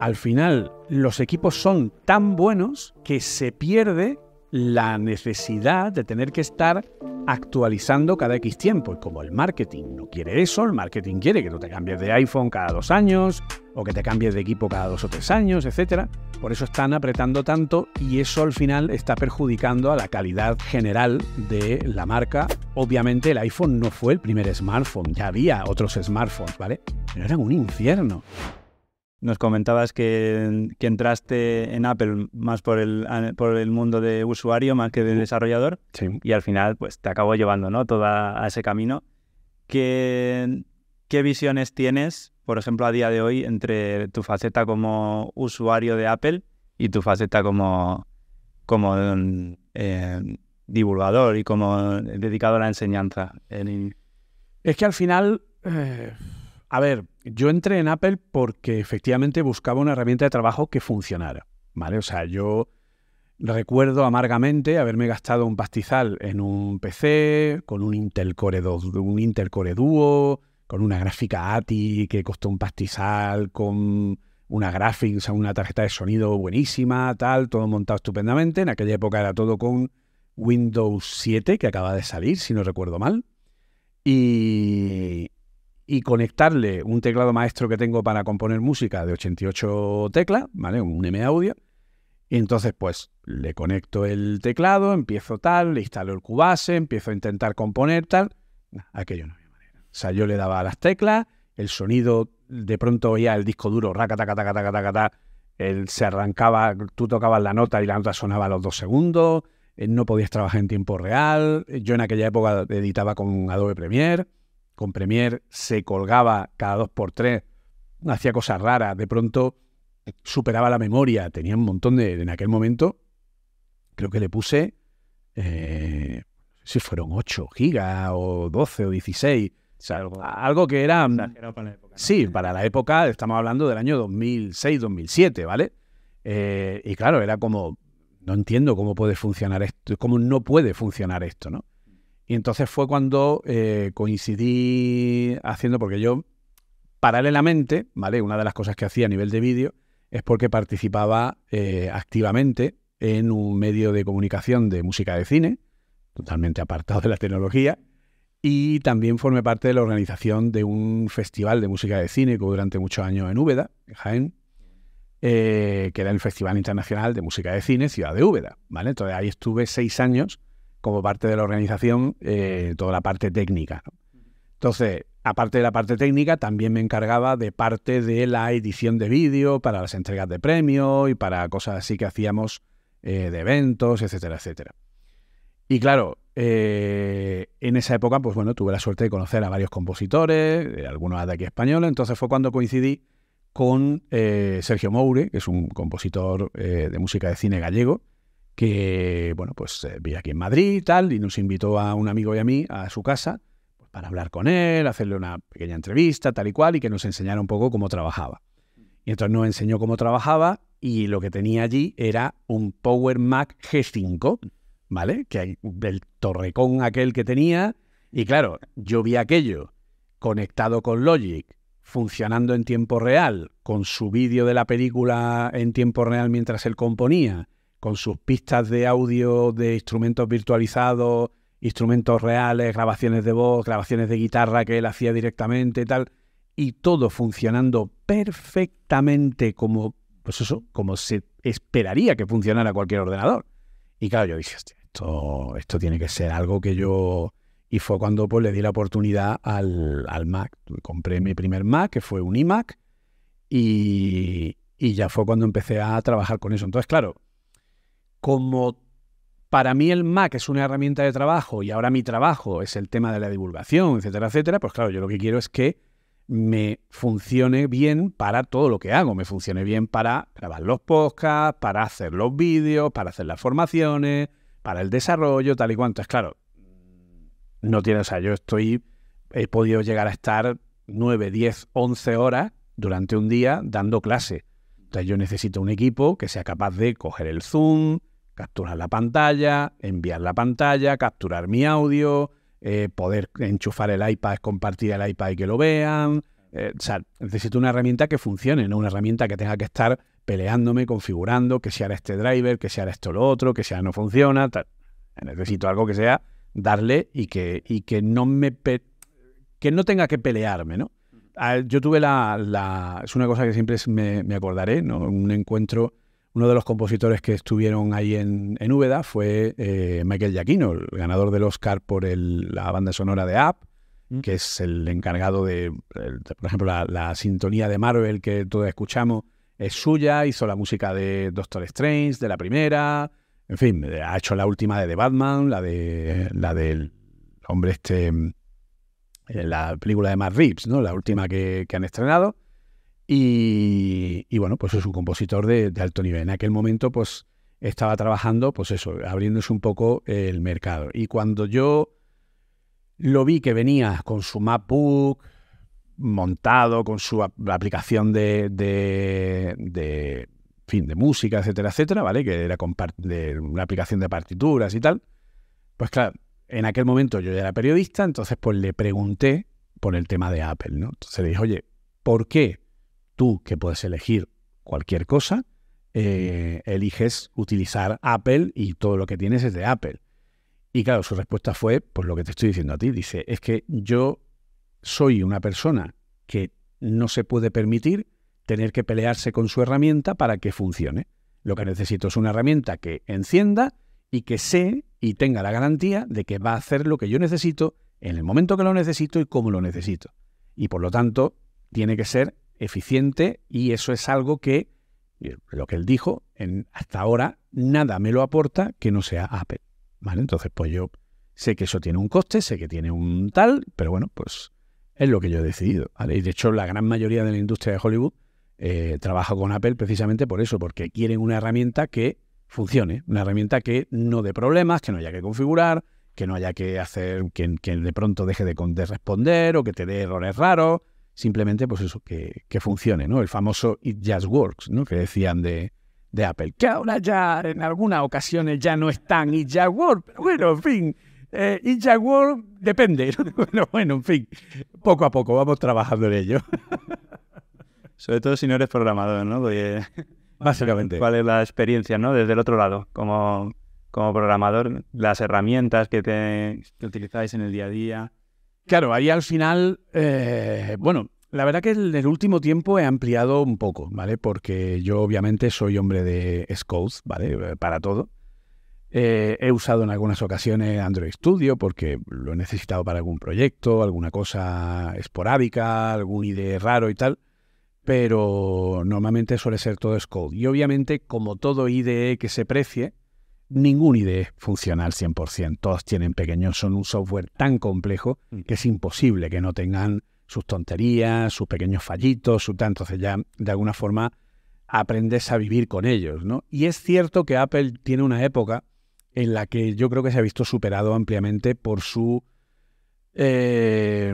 al final los equipos son tan buenos que se pierde la necesidad de tener que estar actualizando cada X tiempo. Y como el marketing no quiere eso, el marketing quiere que tú te cambies de iPhone cada dos años o que te cambies de equipo cada dos o tres años, etc. Por eso están apretando tanto y eso al final está perjudicando a la calidad general de la marca. Obviamente el iPhone no fue el primer smartphone, ya había otros smartphones, ¿vale? Pero eran un infierno. Nos comentabas que, entraste en Apple más por el, por el mundo de usuario más que de desarrollador. Y al final, pues te acabó llevando, ¿no? Todo a ese camino. ¿Qué, visiones tienes, por ejemplo, a día de hoy, entre tu faceta como usuario de Apple y tu faceta como, como eh, divulgador y como dedicado a la enseñanza? Es que al final. Eh, a ver, yo entré en Apple porque efectivamente buscaba una herramienta de trabajo que funcionara, ¿vale? O sea, yo recuerdo amargamente haberme gastado un pastizal en un PC con un Intel Core un Core Duo, con una gráfica ATI que costó un pastizal, con una graphics, o sea, una tarjeta de sonido buenísima, tal, todo montado estupendamente. En aquella época era todo con Windows 7 que acaba de salir, si no recuerdo mal. Y, y conectarle un teclado maestro que tengo para componer música de 88 teclas, ¿vale? Un M Audio. Y entonces, pues, le conecto el teclado, empiezo tal, le instalo el Cubase, empiezo a intentar componer tal. aquello no había manera. O sea, yo le daba a las teclas, el sonido, de pronto oía el disco duro, raca, taca, taca él se arrancaba, tú tocabas la nota y la nota sonaba a los dos segundos, no podías trabajar en tiempo real, yo en aquella época editaba con Adobe Premiere con Premiere se colgaba cada dos por tres, hacía cosas raras, de pronto superaba la memoria, tenía un montón de... En aquel momento creo que le puse, eh, si fueron 8 gigas o 12 o 16, algo, que era... Mm, sí, para la época, estamos hablando del año 2006-2007, ¿vale? Eh, y claro, era como, no entiendo cómo puede funcionar esto, cómo no puede funcionar esto, ¿no? Y entonces fue cuando eh, coincidí haciendo, porque yo paralelamente, ¿vale? Una de las cosas que hacía a nivel de vídeo es porque participaba eh, activamente en un medio de comunicación de música de cine, totalmente apartado de la tecnología, y también formé parte de la organización de un festival de música de cine que durante muchos años en Úbeda, en Jaén, eh, que era el Festival Internacional de Música de Cine Ciudad de Úbeda, ¿vale? Entonces ahí estuve seis años como parte de la organización eh, toda la parte técnica. Entonces, aparte de la parte técnica, también me encargaba de parte de la edición de vídeo para las entregas de premios y para cosas así que hacíamos eh, de eventos, etcétera, etcétera. Y claro, eh, en esa época, pues bueno, tuve la suerte de conocer a varios compositores, algunos de aquí españoles, entonces fue cuando coincidí con Sergio Moure, que es un compositor de música de cine gallego, que, bueno, pues eh, vi aquí en Madrid y tal, y nos invitó a un amigo y a mí a su casa pues, para hablar con él, hacerle una pequeña entrevista, tal y cual, y que nos enseñara un poco cómo trabajaba. Y entonces nos enseñó cómo trabajaba y lo que tenía allí era un Power Mac G5, ¿vale? Que hay del torrecón aquel que tenía. Y claro, yo vi aquello conectado con Logic, funcionando en tiempo real, con su vídeo de la película en tiempo real mientras él componía, con sus pistas de audio de instrumentos virtualizados, instrumentos reales, grabaciones de voz, grabaciones de guitarra que él hacía directamente y tal, y todo funcionando perfectamente como, pues eso, como se esperaría que funcionara cualquier ordenador. Y claro, yo dije, esto, esto tiene que ser algo que yo... Y fue cuando pues, le di la oportunidad al, Mac. Compré mi primer Mac, que fue un iMac, y ya fue cuando empecé a trabajar con eso. Entonces, claro, como para mí el Mac es una herramienta de trabajo y ahora mi trabajo es el tema de la divulgación, etcétera, etcétera, pues claro, yo lo que quiero es que me funcione bien para todo lo que hago, me funcione bien para grabar los podcasts, para hacer los vídeos, para hacer las formaciones, para el desarrollo, tal y cuanto. Es claro, no tiene, o sea, yo estoy, he podido llegar a estar 9, 10, 11 horas durante un día dando clase. Entonces yo necesito un equipo que sea capaz de coger el Zoom, capturar la pantalla, enviar la pantalla, capturar mi audio, eh, poder enchufar el iPad, compartir el iPad y que lo vean. Eh, o sea, necesito una herramienta que funcione, no una herramienta que tenga que estar peleándome, configurando, que sea este driver, que sea esto esto lo otro, que sea no funciona. Necesito algo que sea darle y que, que no me que no tenga que pelearme, ¿no? Yo tuve la, Es una cosa que siempre me, me acordaré, ¿no? Un encuentro uno de los compositores que estuvieron ahí en, en Úbeda fue eh, Michael Giacchino, el ganador del Oscar por la banda sonora de App, mm. que es el encargado de, por ejemplo, la, sintonía de Marvel que todos escuchamos, es suya, hizo la música de Doctor Strange, de la primera, en fin, eh, ha hecho la última de The Batman, la de la del hombre este, mm, eh, la película de Matt Reeves, ¿no? la última que han estrenado y, bueno, pues es un compositor de, alto nivel. En aquel momento, pues estaba trabajando, pues eso, abriéndose un poco el mercado. Y cuando yo lo vi que venía con su MacBook montado, con su aplicación de, fin, de música, etcétera, etcétera, ¿vale? Que era una aplicación de partituras y tal. Pues claro, en aquel momento yo ya era periodista, entonces pues le pregunté por el tema de Apple, ¿no? Entonces le dije, oye, ¿por qué tú que puedes elegir cualquier cosa, eh, eliges utilizar Apple y todo lo que tienes es de Apple. Y claro, su respuesta fue, pues lo que te estoy diciendo a ti, dice, es que yo soy una persona que no se puede permitir tener que pelearse con su herramienta para que funcione. Lo que necesito es una herramienta que encienda y que sé y tenga la garantía de que va a hacer lo que yo necesito en el momento que lo necesito y cómo lo necesito. Y por lo tanto, tiene que ser eficiente y eso es algo que, eh, lo que él dijo, en, hasta ahora nada me lo aporta que no sea Apple. ¿vale? Entonces, pues yo sé que eso tiene un coste, sé que tiene un tal, pero bueno, pues es lo que yo he decidido. Y de hecho, la gran mayoría de la industria de Hollywood eh, trabaja con Apple precisamente por eso, porque quieren una herramienta que funcione, una herramienta que no dé problemas, que no haya que configurar, que no haya que hacer que, de pronto deje de, responder o que te dé errores raros, simplemente pues eso, que, funcione, ¿no? El famoso It Just Works, ¿no? Que decían de, Apple, que ahora ya en algunas ocasiones ya no están It Just Works, bueno, en fin, eh, It Just Works depende, bueno, bueno, en fin, poco a poco vamos trabajando en ello. Sobre todo si no eres programador, ¿no? Básicamente. ¿Cuál es la experiencia, ¿no? Desde el otro lado, como, programador, las herramientas que, te, que utilizáis en el día a día. Claro, ahí al final, eh, bueno, la verdad que en el último tiempo he ampliado un poco, ¿vale? Porque yo obviamente soy hombre de Scouts, ¿vale? Eh, para todo. Eh, he usado en algunas ocasiones Android Studio porque lo he necesitado para algún proyecto, alguna cosa esporádica, algún IDE raro y tal. Pero normalmente suele ser todo Scout. Y obviamente, como todo IDE que se precie, ningún IDE es funcional 100%. Todos tienen pequeños, son un software tan complejo mm. que es imposible que no tengan sus tonterías, sus pequeños fallitos, su tanto. Entonces ya de alguna forma aprendes a vivir con ellos, ¿no? Y es cierto que Apple tiene una época en la que yo creo que se ha visto superado ampliamente por su, eh,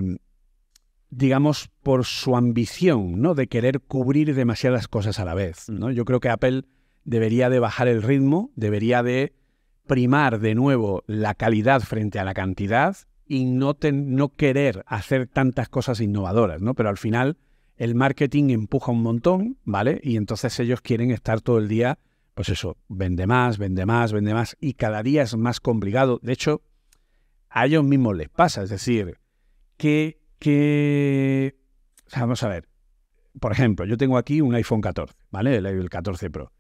digamos, por su ambición, ¿no? De querer cubrir demasiadas cosas a la vez, mm. ¿no? Yo creo que Apple debería de bajar el ritmo, debería de primar de nuevo la calidad frente a la cantidad y no, no querer hacer tantas cosas innovadoras, ¿no? Pero al final el marketing empuja un montón, ¿vale? Y entonces ellos quieren estar todo el día, pues eso, vende más, vende más, vende más, y cada día es más complicado. De hecho, a ellos mismos les pasa, es decir, que, que... vamos a ver, por ejemplo, yo tengo aquí un iPhone 14, ¿vale? El, el 14 Pro.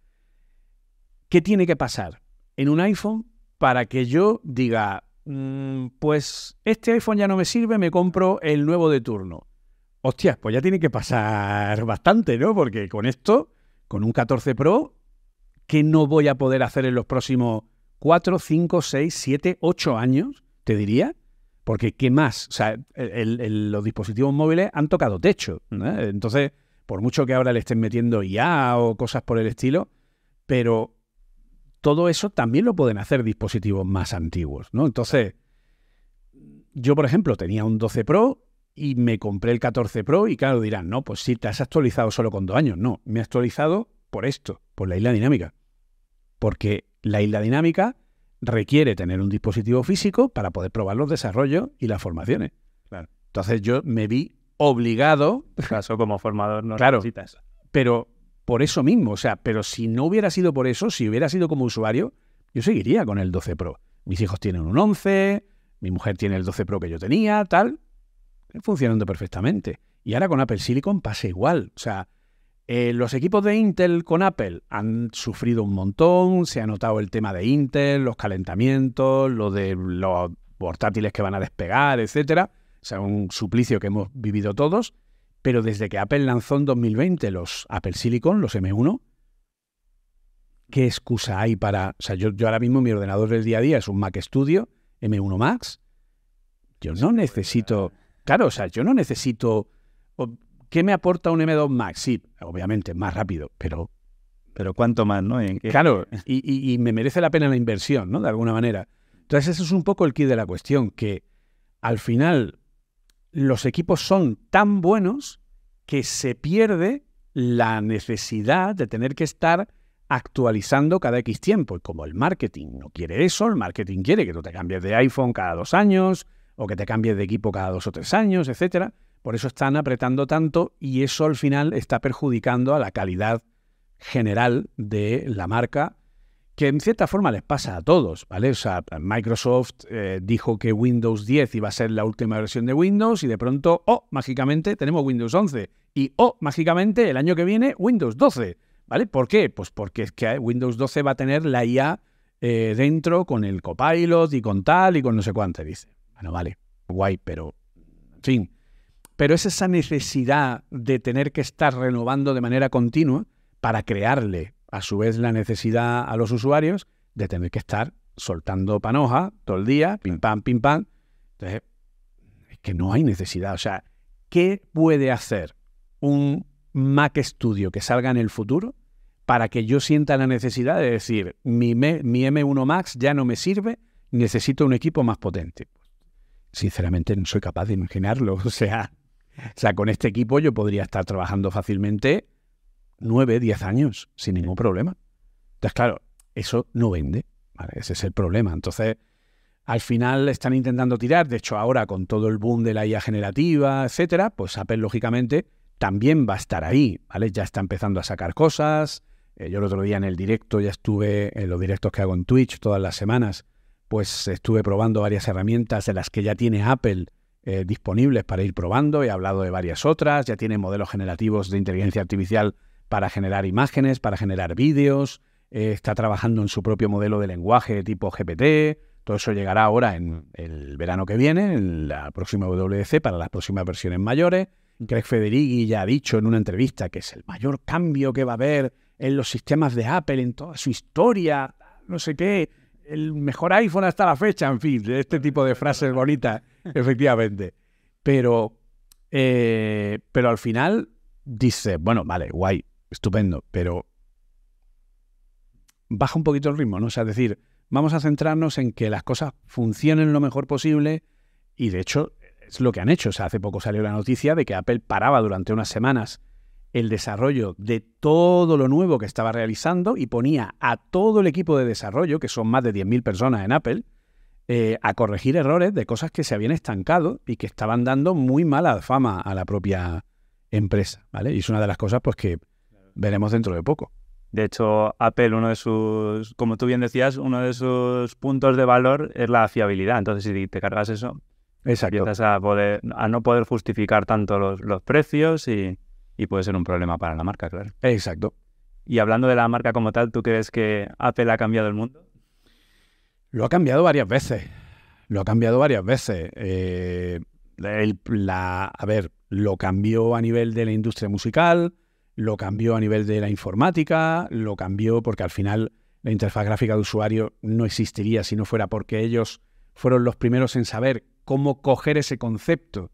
¿Qué tiene que pasar en un iPhone para que yo diga, mm, pues este iPhone ya no me sirve, me compro el nuevo de turno? Hostias, pues ya tiene que pasar bastante, ¿no? Porque con esto, con un 14 Pro, ¿qué no voy a poder hacer en los próximos 4, 5, 6, 7, 8 años? Te diría. Porque ¿qué más? O sea, los dispositivos móviles han tocado techo. Entonces, por mucho que ahora le estén metiendo IA o cosas por el estilo, pero todo eso también lo pueden hacer dispositivos más antiguos, ¿no? Entonces, yo, por ejemplo, tenía un 12 Pro y me compré el 14 Pro y claro, dirán, no, pues sí, te has actualizado solo con dos años. No, me he actualizado por esto, por la isla dinámica. Porque la isla dinámica requiere tener un dispositivo físico para poder probar los desarrollos y las formaciones. Entonces yo me vi obligado. caso como formador no claro, Pero por eso mismo. O sea, pero si no hubiera sido por eso, si hubiera sido como usuario, yo seguiría con el 12 Pro. Mis hijos tienen un 11, mi mujer tiene el 12 Pro que yo tenía, tal. Funcionando perfectamente. Y ahora con Apple Silicon pasa igual. O sea, eh, los equipos de Intel con Apple han sufrido un montón, se ha notado el tema de Intel, los calentamientos, lo de los portátiles que van a despegar, etcétera. O sea, un suplicio que hemos vivido todos. Pero desde que Apple lanzó en 2020 los Apple Silicon, los M1, ¿qué excusa hay para...? O sea, yo, ahora mismo mi ordenador del día a día es un Mac Studio, M1 Max. Yo no necesito... Pues, eh. Claro, o sea, yo no necesito... ¿Qué me aporta un M2 Max? Sí, obviamente, más rápido, pero... Pero cuánto más, ¿no? ¿En claro, y, me merece la pena la inversión, ¿no? De alguna manera. Entonces, eso es un poco el kit de la cuestión, que al final los equipos son tan buenos que se pierde la necesidad de tener que estar actualizando cada X tiempo. Y como el marketing no quiere eso, el marketing quiere que tú te cambies de iPhone cada dos años o que te cambies de equipo cada dos o tres años, etcétera. Por eso están apretando tanto y eso al final está perjudicando a la calidad general de la marca que en cierta forma les pasa a todos, ¿vale? O sea, Microsoft eh, dijo que Windows 10 iba a ser la última versión de Windows y de pronto, oh, mágicamente tenemos Windows 11 y, oh, mágicamente el año que viene Windows 12, ¿vale? ¿Por qué? Pues porque es que Windows 12 va a tener la IA eh, dentro con el copilot y con tal y con no sé cuánto, dice. Bueno, vale, guay, pero, en fin. Pero es esa necesidad de tener que estar renovando de manera continua para crearle a su vez la necesidad a los usuarios de tener que estar soltando panoja todo el día, pim pam, pim pam. Entonces, es que no hay necesidad. O sea, ¿qué puede hacer un Mac Studio que salga en el futuro para que yo sienta la necesidad de decir, mi, mi M1 Max ya no me sirve, necesito un equipo más potente? Sinceramente, no soy capaz de imaginarlo. O sea, o sea, con este equipo yo podría estar trabajando fácilmente 9, 10 años sin ningún problema. Entonces, claro, eso no vende. Ese es el problema. Entonces, al final están intentando tirar. De hecho, ahora con todo el boom de la IA generativa, etcétera, pues Apple, lógicamente, también va a estar ahí. ¿vale? Ya está empezando a sacar cosas. Eh, yo el otro día en el directo ya estuve, en los directos que hago en Twitch todas las semanas, pues estuve probando varias herramientas de las que ya tiene Apple eh, disponibles para ir probando. He hablado de varias otras. Ya tiene modelos generativos de inteligencia artificial para generar imágenes, para generar vídeos, eh, está trabajando en su propio modelo de lenguaje tipo GPT. Todo eso llegará ahora en el verano que viene, en la próxima WDC, para las próximas versiones mayores. Mm. Craig Federighi ya ha dicho en una entrevista que es el mayor cambio que va a haber en los sistemas de Apple en toda su historia, no sé qué, el mejor iPhone hasta la fecha, en fin, este tipo de frases bonitas, efectivamente. Pero, eh, pero al final dice, bueno, vale, guay, estupendo, pero baja un poquito el ritmo, ¿no? O sea, es decir, vamos a centrarnos en que las cosas funcionen lo mejor posible y de hecho es lo que han hecho. O sea, hace poco salió la noticia de que Apple paraba durante unas semanas el desarrollo de todo lo nuevo que estaba realizando y ponía a todo el equipo de desarrollo, que son más de 10.000 personas en Apple, eh, a corregir errores de cosas que se habían estancado y que estaban dando muy mala fama a la propia empresa, ¿vale? Y es una de las cosas pues que veremos dentro de poco. De hecho, Apple, uno de sus, como tú bien decías, uno de sus puntos de valor es la fiabilidad. Entonces, si te cargas eso, empiezas a, poder, a no poder justificar tanto los, precios y, puede ser un problema para la marca, claro. Exacto. Y hablando de la marca como tal, ¿tú crees que Apple ha cambiado el mundo? Lo ha cambiado varias veces. Lo ha cambiado varias veces. Eh, a ver, lo cambió a nivel de la industria musical, lo cambió a nivel de la informática, lo cambió porque al final la interfaz gráfica de usuario no existiría si no fuera porque ellos fueron los primeros en saber cómo coger ese concepto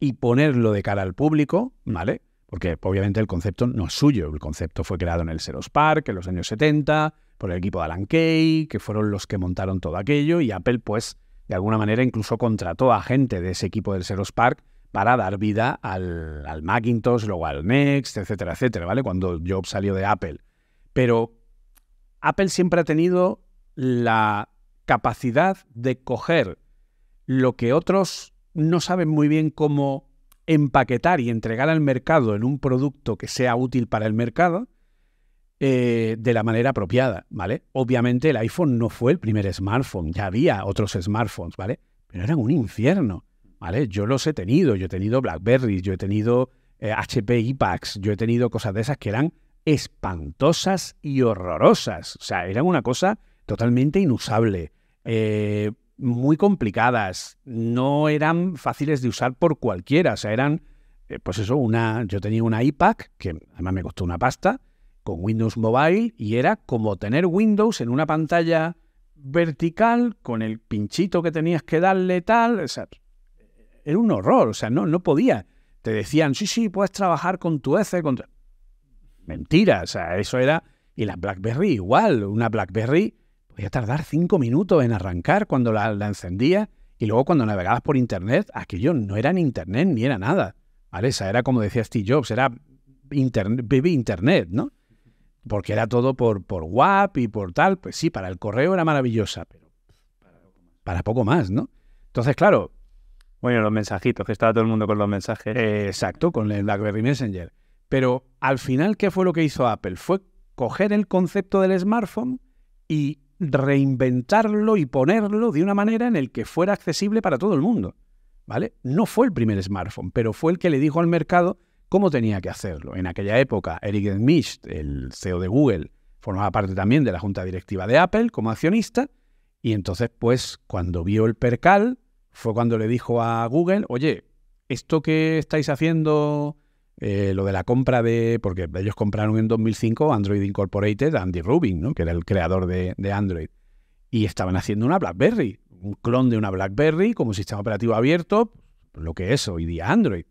y ponerlo de cara al público, ¿vale? Porque obviamente el concepto no es suyo, el concepto fue creado en el Seros Park en los años 70 por el equipo de Alan Kay, que fueron los que montaron todo aquello y Apple pues de alguna manera incluso contrató a gente de ese equipo del Seros Park para dar vida al, Macintosh, luego al Next, etcétera, etcétera, ¿vale? Cuando Jobs salió de Apple. Pero Apple siempre ha tenido la capacidad de coger lo que otros no saben muy bien cómo empaquetar y entregar al mercado en un producto que sea útil para el mercado eh, de la manera apropiada, ¿vale? Obviamente el iPhone no fue el primer smartphone, ya había otros smartphones, ¿vale? Pero eran un infierno. Yo los he tenido, yo he tenido Blackberries, yo he tenido HP eh, IPAX, yo he tenido cosas de esas que eran espantosas y horrorosas. O sea, eran una cosa totalmente inusable, eh, muy complicadas, no eran fáciles de usar por cualquiera, o sea, eran, eh, pues eso, una, yo tenía una IPAC, que además me costó una pasta, con Windows Mobile, y era como tener Windows en una pantalla vertical con el pinchito que tenías que darle tal, o sea, era un horror, o sea, no, no podía. Te decían, sí, sí, puedes trabajar con tu ECE. Con mentiras, Mentira, o sea, eso era... Y la BlackBerry igual, una BlackBerry podía tardar cinco minutos en arrancar cuando la, la encendía y luego cuando navegabas por Internet, aquello no era ni Internet ni era nada. ¿Vale? Esa era como decía Steve Jobs, era internet, baby Internet, ¿no? Porque era todo por, por WAP y por tal. Pues sí, para el correo era maravillosa, pero para poco más, ¿no? Entonces, claro, bueno, los mensajitos, que estaba todo el mundo con los mensajes. Eh, exacto, con el BlackBerry Messenger. Pero al final, ¿qué fue lo que hizo Apple? Fue coger el concepto del smartphone y reinventarlo y ponerlo de una manera en el que fuera accesible para todo el mundo. ¿Vale? No fue el primer smartphone, pero fue el que le dijo al mercado cómo tenía que hacerlo. En aquella época, Eric Schmidt, el CEO de Google, formaba parte también de la junta directiva de Apple como accionista, y entonces, pues, cuando vio el percal, fue cuando le dijo a Google, oye, esto que estáis haciendo, eh, lo de la compra de, porque ellos compraron en 2005 Android Incorporated Andy Rubin, ¿no? que era el creador de, Android, y estaban haciendo una BlackBerry, un clon de una BlackBerry como sistema operativo abierto, lo que es hoy día Android.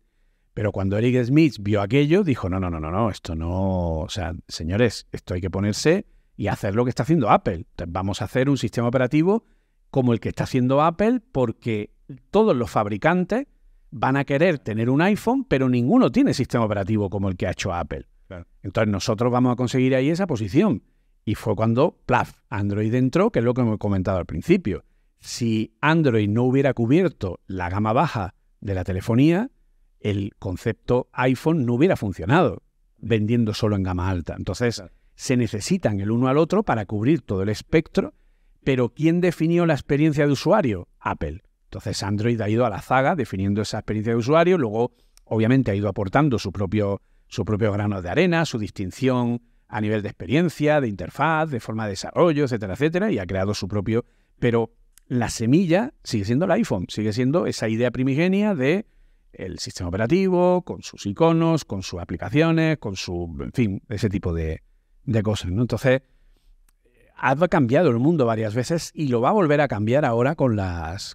Pero cuando Eric Smith vio aquello, dijo, no, no, no, no, no, esto no, o sea, señores, esto hay que ponerse y hacer lo que está haciendo Apple. Vamos a hacer un sistema operativo como el que está haciendo Apple, porque todos los fabricantes van a querer tener un iPhone, pero ninguno tiene sistema operativo como el que ha hecho Apple. Entonces nosotros vamos a conseguir ahí esa posición. Y fue cuando, plaf, Android entró, que es lo que hemos comentado al principio. Si Android no hubiera cubierto la gama baja de la telefonía, el concepto iPhone no hubiera funcionado vendiendo solo en gama alta. Entonces, se necesitan el uno al otro para cubrir todo el espectro pero ¿quién definió la experiencia de usuario? Apple. Entonces Android ha ido a la zaga definiendo esa experiencia de usuario, luego obviamente ha ido aportando su propio, su propio grano de arena, su distinción a nivel de experiencia, de interfaz, de forma de desarrollo, etcétera, etcétera, y ha creado su propio... Pero la semilla sigue siendo el iPhone, sigue siendo esa idea primigenia de el sistema operativo, con sus iconos, con sus aplicaciones, con su, en fin, ese tipo de, de cosas. Entonces, ha cambiado el mundo varias veces y lo va a volver a cambiar ahora con las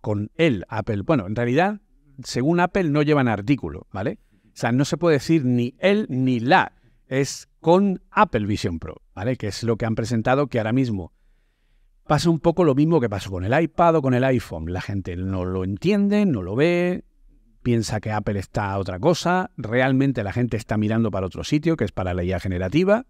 con, el Apple. Bueno, en realidad, según Apple no llevan artículo, ¿vale? O sea, no se puede decir ni él ni la. Es con Apple Vision Pro, ¿vale? Que es lo que han presentado que ahora mismo pasa un poco lo mismo que pasó con el iPad o con el iPhone. La gente no lo entiende, no lo ve, piensa que Apple está a otra cosa. Realmente la gente está mirando para otro sitio, que es para la idea generativa.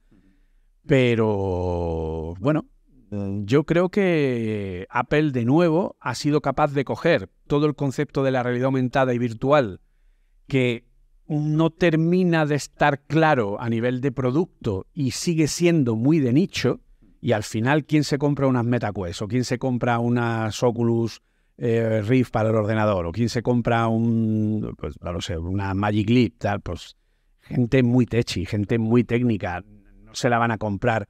Pero bueno, mm, yo creo que Apple de nuevo ha sido capaz de coger todo el concepto de la realidad aumentada y virtual que no termina de estar claro a nivel de producto y sigue siendo muy de nicho. Y al final, ¿quién se compra unas MetaQuest? ¿O quién se compra unas Oculus eh, Rift para el ordenador? ¿O quién se compra un, pues, una Magic Leap? Tal, pues gente muy techy, gente muy técnica se la van a comprar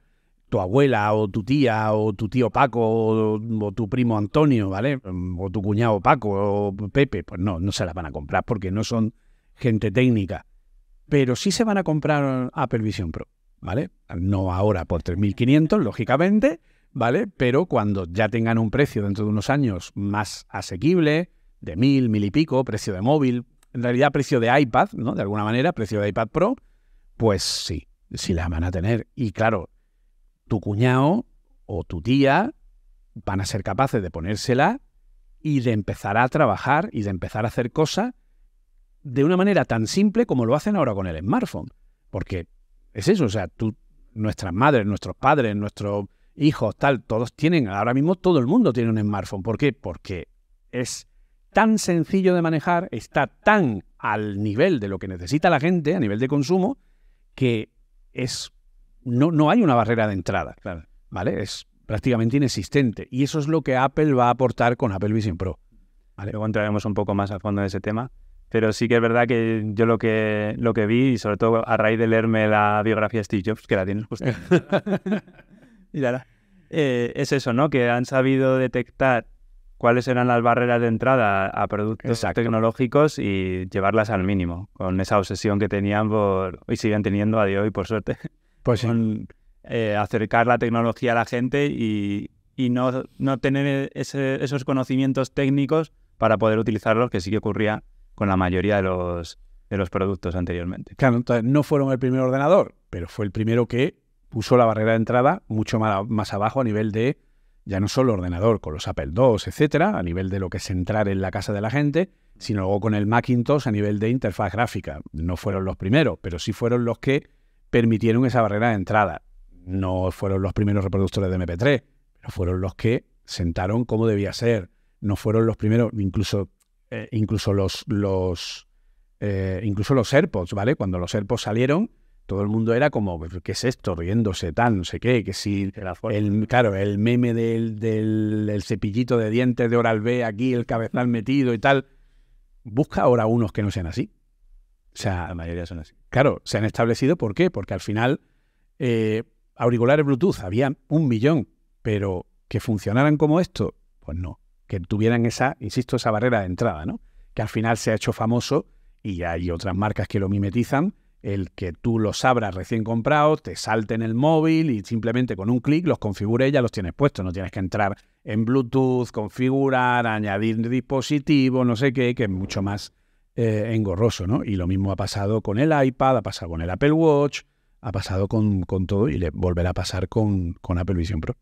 tu abuela o tu tía o tu tío Paco o, tu primo Antonio, ¿vale? O tu cuñado Paco o Pepe, pues no, no se las van a comprar porque no son gente técnica. Pero sí se van a comprar Apple Vision Pro, ¿vale? No ahora por 3.500, lógicamente, ¿vale? Pero cuando ya tengan un precio dentro de unos años más asequible, de mil, mil y pico, precio de móvil, en realidad precio de iPad, ¿no? De alguna manera, precio de iPad Pro, pues sí, si las van a tener. Y claro, tu cuñado o tu tía van a ser capaces de ponérsela y de empezar a trabajar y de empezar a hacer cosas de una manera tan simple como lo hacen ahora con el smartphone. Porque es eso, o sea, tú, nuestras madres, nuestros padres, nuestros hijos, tal, todos tienen, ahora mismo todo el mundo tiene un smartphone. ¿Por qué? Porque es tan sencillo de manejar, está tan al nivel de lo que necesita la gente a nivel de consumo, que es, no, no hay una barrera de entrada, ¿vale? Es prácticamente inexistente. Y eso es lo que Apple va a aportar con Apple Vision Pro. ¿vale? Luego entraremos un poco más a fondo en ese tema. Pero sí que es verdad que yo lo que, lo que vi, y sobre todo a raíz de leerme la biografía de Steve Jobs, que la tienes justo. Eh, es eso, ¿no? Que han sabido detectar cuáles eran las barreras de entrada a productos tecnológicos y llevarlas al mínimo, con esa obsesión que tenían por, y siguen teniendo a día de hoy, por suerte, pues eh, acercar la tecnología a la gente y, no, no tener esos conocimientos técnicos para poder utilizarlos, que sí que ocurría con la mayoría de los, de los productos anteriormente. Claro, entonces no fueron el primer ordenador, pero fue el primero que puso la barrera de entrada mucho más abajo a nivel de ya no solo ordenador con los Apple II, etcétera, a nivel de lo que es entrar en la casa de la gente, sino luego con el Macintosh a nivel de interfaz gráfica. No fueron los primeros, pero sí fueron los que permitieron esa barrera de entrada. No fueron los primeros reproductores de MP3, pero fueron los que sentaron cómo debía ser. No fueron los primeros, incluso, eh, incluso los, los eh, incluso los AirPods, ¿vale? Cuando los AirPods salieron, todo el mundo era como, pues, ¿qué es esto? Riéndose tal, no sé qué, que si el, claro, el meme del, cepillito de dientes de Oral B aquí, el cabezal metido y tal. Busca ahora unos que no sean así. O sea, la mayoría son así. Claro, se han establecido, ¿por qué? Porque al final, eh, auriculares Bluetooth, había un millón, pero que funcionaran como esto, pues no. Que tuvieran esa, insisto, esa barrera de entrada, ¿no? Que al final se ha hecho famoso y hay otras marcas que lo mimetizan el que tú los abras recién comprados, te salte en el móvil y simplemente con un clic los configure y ya los tienes puestos. No tienes que entrar en Bluetooth, configurar, añadir dispositivo, no sé qué, que es mucho más eh, engorroso, ¿no? Y lo mismo ha pasado con el iPad, ha pasado con el Apple Watch, ha pasado con, todo y le volverá a pasar con, con Apple Vision Pro.